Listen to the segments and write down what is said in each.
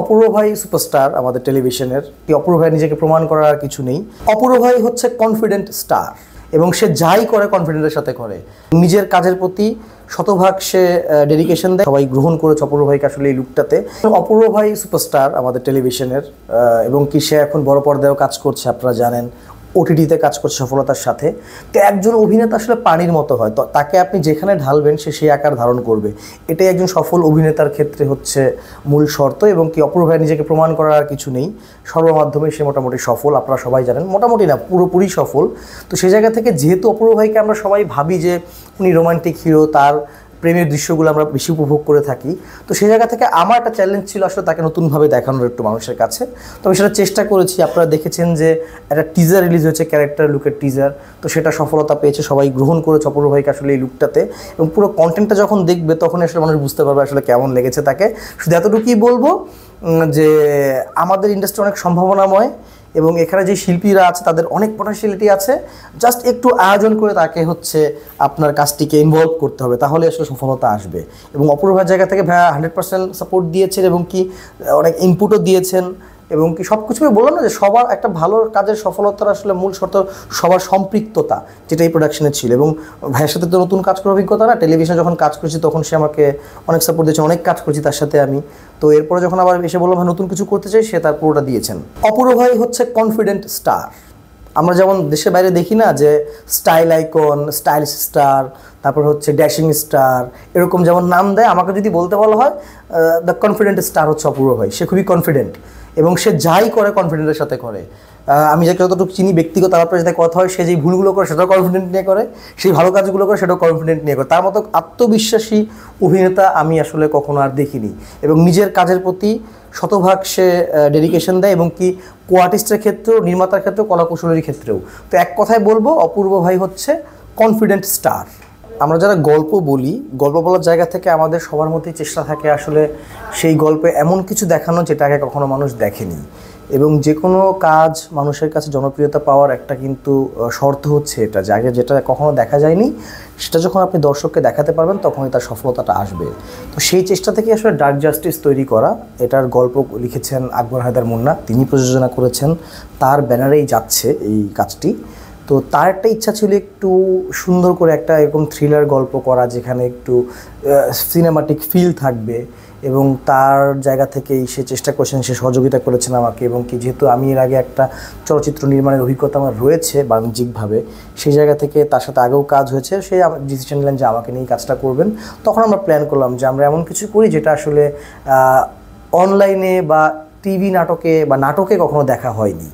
অপূর্ব ভাই সুপারস্টার আমাদের টেলিভিশনের অপূর্ব ভাই নিজেকে প্রমাণ করার আর কিছু নেই অপূর্ব ভাই হচ্ছে কনফিডেন্ট স্টার এবং সে যাই করে কনফিডেন্টের সাথে করে নিজের কাজের প্রতি শতভাগ সে ডেডিকেশন দেয় সবাই গ্রহণ করেছে অপূর্ব ভাইকে আসলে এই লুকটাতে অপূর্ব ভাই সুপারস্টার আমাদের টেলিভিশনের এবং কি সে এখন বড় পর্দায়ও কাজ করছে আপনারা জানেন ওটিটিতে কাজ করছে সফলতার সাথে তো একজন অভিনেতা আসলে পানির মতো হয় তো তাকে আপনি যেখানে ঢালবেন সে সেই আকার ধারণ করবে এটাই একজন সফল অভিনেতার ক্ষেত্রে হচ্ছে মূল শর্ত এবং কি অপরভাবে নিজেকে প্রমাণ করার আর কিছু নেই সর্বমাধ্যমে সে মোটামুটি সফল আপনারা সবাই জানেন মোটামুটি না পুরোপুরি সফল তো সে জায়গা থেকে যেহেতু অপরভাইকে আমরা সবাই ভাবি যে উনি রোমান্টিক হিরো তার প্রেমের দৃশ্যগুলো আমরা বেশি উপভোগ করে থাকি তো সেই জায়গা থেকে আমার একটা চ্যালেঞ্জ ছিল আসলে তাকে নতুনভাবে দেখানোর একটু মানুষের কাছে তো আমি সেটা চেষ্টা করেছি আপনারা দেখেছেন যে একটা টিজার রিলিজ হয়েছে ক্যারেক্টার লুকের টিজার তো সেটা সফলতা পেয়েছে সবাই গ্রহণ করে অপর ভাইকে আসলে এই লুকটাতে এবং পুরো কন্টেন্টটা যখন দেখবে তখন আসলে মানুষ বুঝতে পারবে আসলে কেমন লেগেছে তাকে শুধু এতটুকুই বলবো যে আমাদের ইন্ডাস্ট্রি অনেক সম্ভাবনাময় এবং এখানে যে শিল্পীরা আছে তাদের অনেক পটেন্সিয়ালিটি আছে জাস্ট একটু আয়োজন করে তাকে হচ্ছে আপনার কাজটিকে ইনভলভ করতে হবে তাহলে আসলে সফলতা আসবে এবং অপূর্ব জায়গা থেকে ভাইয়া হান্ড্রেড পার্সেন্ট সাপোর্ট দিয়েছেন এবং কি অনেক ইনপুটও দিয়েছেন এবং কি সব কিছু বললাম না যে সবার একটা ভালো কাজের সফলতার আসলে মূল শর্ত সবার সম্পৃক্ততা যেটা এই প্রোডাকশনে ছিল এবং ভাইয়ের সাথে তো নতুন কাজ করার অভিজ্ঞতা না টেলিভিশনে যখন কাজ করেছি তখন সে আমাকে অনেক সাপোর্ট দিয়েছে অনেক কাজ করেছি তার সাথে আমি তো এরপরে যখন আবার এসে বললাম নতুন কিছু করতে চাই সে তার পুরোটা দিয়েছেন অপূর্ব ভাই হচ্ছে কনফিডেন্ট স্টার আমরা যেমন দেশের বাইরে দেখি না যে স্টাইল আইকন স্টাইল স্টার তারপর হচ্ছে ড্যাশিং স্টার এরকম যেমন নাম দেয় আমাকে যদি বলতে বলা হয় দ্য কনফিডেন্ট স্টার হচ্ছে অপূর্ব ভাই সে খুবই কনফিডেন্ট এবং সে যাই করে কনফিডেন্টের সাথে করে আমি যাকে যতটুকু চিনি ব্যক্তিগত তার সাথে কথা হয় সে যে ভুলগুলো করে সেটাও কনফিডেন্ট নিয়ে করে সেই ভালো কাজগুলো করে সেটাও কনফিডেন্ট নিয়ে করে তার মতো আত্মবিশ্বাসী অভিনেতা আমি আসলে কখনো আর দেখিনি এবং নিজের কাজের প্রতি শতভাগ সে ডেডিকেশন দেয় এবং কি কোয়ার্টিস্টের ক্ষেত্রেও নির্মাতার ক্ষেত্রেও কলাকুশলীর ক্ষেত্রেও তো এক কথায় বলবো অপূর্ব ভাই হচ্ছে কনফিডেন্ট স্টার আমরা যারা গল্প বলি গল্প বলার জায়গা থেকে আমাদের সবার মধ্যেই চেষ্টা থাকে আসলে সেই গল্পে এমন কিছু দেখানো যেটাকে কখনো মানুষ দেখেনি এবং যে কোনো কাজ মানুষের কাছে জনপ্রিয়তা পাওয়ার একটা কিন্তু শর্ত হচ্ছে এটা যে আগে যেটা কখনো দেখা যায়নি সেটা যখন আপনি দর্শককে দেখাতে পারবেন তখনই তার সফলতাটা আসবে তো সেই চেষ্টা থেকে আসলে ডার্ক জাস্টিস তৈরি করা এটার গল্প লিখেছেন আকবর হায়দার মুন্না তিনি প্রযোজনা করেছেন তার ব্যানারেই যাচ্ছে এই কাজটি তো তার একটা ইচ্ছা ছিল একটু সুন্দর করে একটা এরকম থ্রিলার গল্প করা যেখানে একটু সিনেমাটিক ফিল থাকবে এবং তার জায়গা থেকেই সে চেষ্টা করেছেন সে সহযোগিতা করেছেন আমাকে এবং কি যেহেতু আমি এর আগে একটা চলচ্চিত্র নির্মাণের অভিজ্ঞতা আমার রয়েছে বাণিজ্যিকভাবে সেই জায়গা থেকে তার সাথে আগেও কাজ হয়েছে সে ডিসিশন নিলেন যে আমাকে নিয়ে কাজটা করবেন তখন আমরা প্ল্যান করলাম যে আমরা এমন কিছু করি যেটা আসলে অনলাইনে বা টিভি নাটকে বা নাটকে কখনো দেখা হয়নি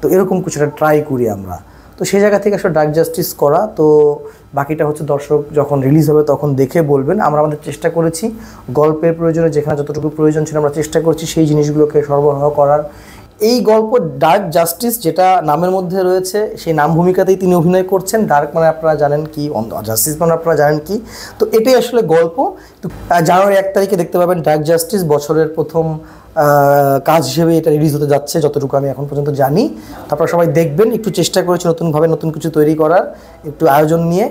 তো এরকম কিছুটা ট্রাই করি আমরা তো সেই জায়গা থেকে আসলে ডাক জাস্টিস করা তো বাকিটা হচ্ছে দর্শক যখন রিলিজ হবে তখন দেখে বলবেন আমরা আমাদের চেষ্টা করেছি গল্পের প্রয়োজনে যেখানে যতটুকু প্রয়োজন ছিল আমরা চেষ্টা করছি সেই জিনিসগুলোকে সরবরাহ করার এই গল্প ডার্ক জাস্টিস যেটা নামের মধ্যে রয়েছে সেই নাম ভূমিকাতেই তিনি অভিনয় করছেন ডার্ক মানে আপনারা জানেন কি জাস্টিস মানে আপনারা জানেন কি তো এটাই আসলে গল্প জানুয়ারি এক তারিখে দেখতে পাবেন ডার্ক জাস্টিস বছরের প্রথম কাজ হিসেবে এটা রিলিজ হতে যাচ্ছে যতটুকু আমি এখন পর্যন্ত জানি তারপর সবাই দেখবেন একটু চেষ্টা করেছি নতুনভাবে নতুন কিছু তৈরি করার একটু আয়োজন নিয়ে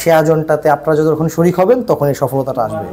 সে আয়োজনটাতে আপনারা যখন শরিক হবেন তখন এই সফলতাটা আসবে